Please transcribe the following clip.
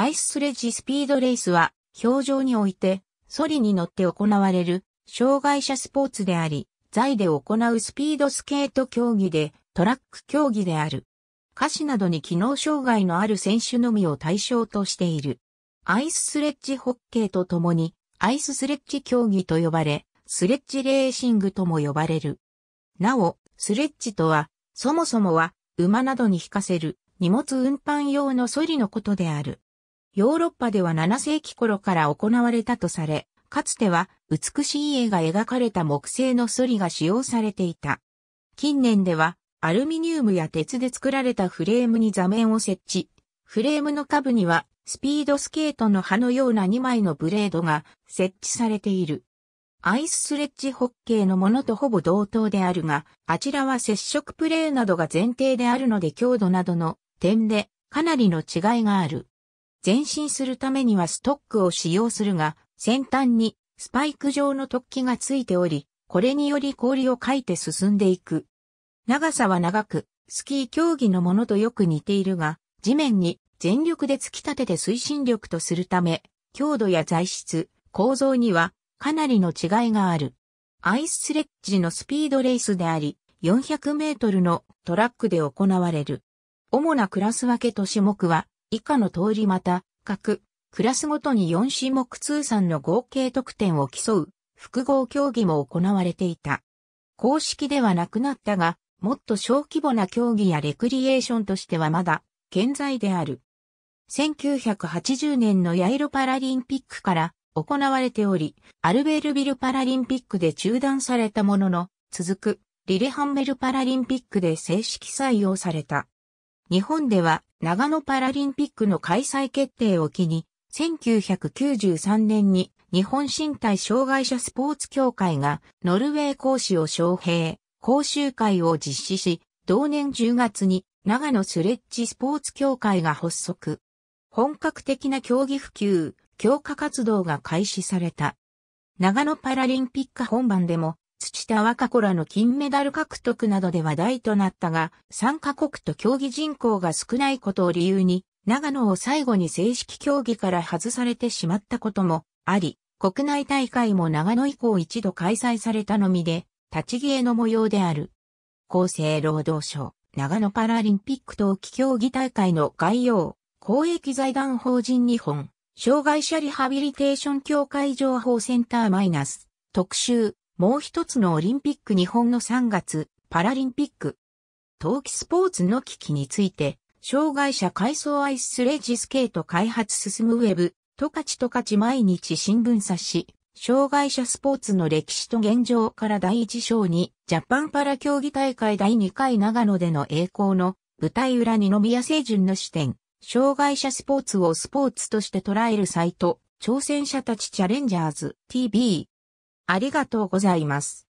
アイススレッジスピードレースは、表情において、ソリに乗って行われる、障害者スポーツであり、在で行うスピードスケート競技で、トラック競技である。下肢などに機能障害のある選手のみを対象としている。アイススレッジホッケーとともに、アイススレッジ競技と呼ばれ、スレッジレーシングとも呼ばれる。なお、スレッジとは、そもそもは、馬などに引かせる、荷物運搬用のソリのことである。ヨーロッパでは7世紀頃から行われたとされ、かつては美しい絵が描かれた木製のソリが使用されていた。近年ではアルミニウムや鉄で作られたフレームに座面を設置。フレームの下部にはスピードスケートの刃のような2枚のブレードが設置されている。アイススレッジホッケーのものとほぼ同等であるが、あちらは接触プレーなどが前提であるので強度などの点でかなりの違いがある。前進するためにはストックを使用するが、先端にスパイク状の突起がついており、これにより氷をかいて進んでいく。長さは長く、スキー競技のものとよく似ているが、地面に全力で突き立てて推進力とするため、強度や材質、構造にはかなりの違いがある。アイススレッジのスピードレースであり、400メートルのトラックで行われる。主なクラス分けと種目は、以下の通りまた、各、クラスごとに4種目通算の合計得点を競う、複合競技も行われていた。公式ではなくなったが、もっと小規模な競技やレクリエーションとしてはまだ、健在である。1980年のヤイロパラリンピックから行われており、アルベールビルパラリンピックで中断されたものの、続くリレハンメルパラリンピックで正式採用された。日本では長野パラリンピックの開催決定を機に、1993年に日本身体障害者スポーツ協会がノルウェー講師を招聘、講習会を実施し、同年10月に長野スレッジスポーツ協会が発足。本格的な競技普及、強化活動が開始された。長野パラリンピック本番でもした若子らの金メダル獲得などで話題となったが、参加国と競技人口が少ないことを理由に、長野を最後に正式競技から外されてしまったこともあり、国内大会も長野以降一度開催されたのみで、立ち消えの模様である。厚生労働省、長野パラリンピック冬季競技大会の概要、公益財団法人日本、障害者リハビリテーション協会情報センターマイナス、特集、もう一つのオリンピック日本の3月、パラリンピック。冬季スポーツの危機について、障害者階層アイススレジスケート開発進むウェブ、トカチトカチ毎日新聞冊子、障害者スポーツの歴史と現状から第一章に、ジャパンパラ競技大会第2回長野での栄光の舞台裏に伸びや清純の視点、障害者スポーツをスポーツとして捉えるサイト、挑戦者たちチャレンジャーズ TV ありがとうございます。